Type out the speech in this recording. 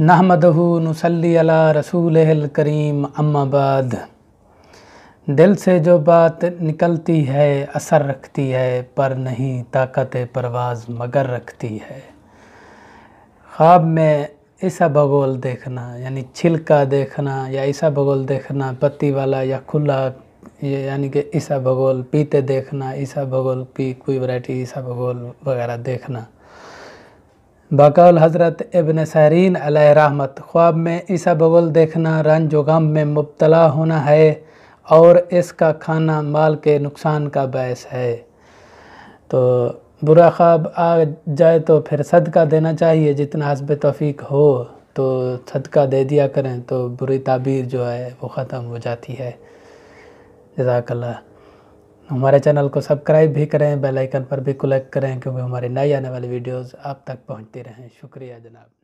नहमदहू नसली अला रसूल करीम अम्माबाद दिल से जो बात निकलती है असर रखती है पर नहीं ताकत परवाज़ मगर रखती है ख्वाब में ऐसा भगोल देखना यानी छिलका देखना या ऐसा भगोल देखना पत्ती वाला या खुला ये यानी कि ईसा भगोल पीते देखना ऐसा भगोल पी कोई वैरायटी ईसा भगोल वगैरह देखना बकौल हज़रत इबन सरीन रहमत ख्वाब में ईसा बगुल देखना रंज गम में मुबतला होना है और इसका खाना माल के नुकसान का बायस है तो बुरा ख्वाब आ जाए तो फिर सदका देना चाहिए जितना हसब तफीक हो तो सदका दे दिया करें तो बुरी ताबीर जो है वो ख़त्म हो जाती है जजाकल्ला हमारे चैनल को सब्सक्राइब भी करें बेल आइकन पर भी क्लिक करें क्योंकि हमारे नई आने वाली वीडियोस आप तक पहुंचती रहें शुक्रिया जनाब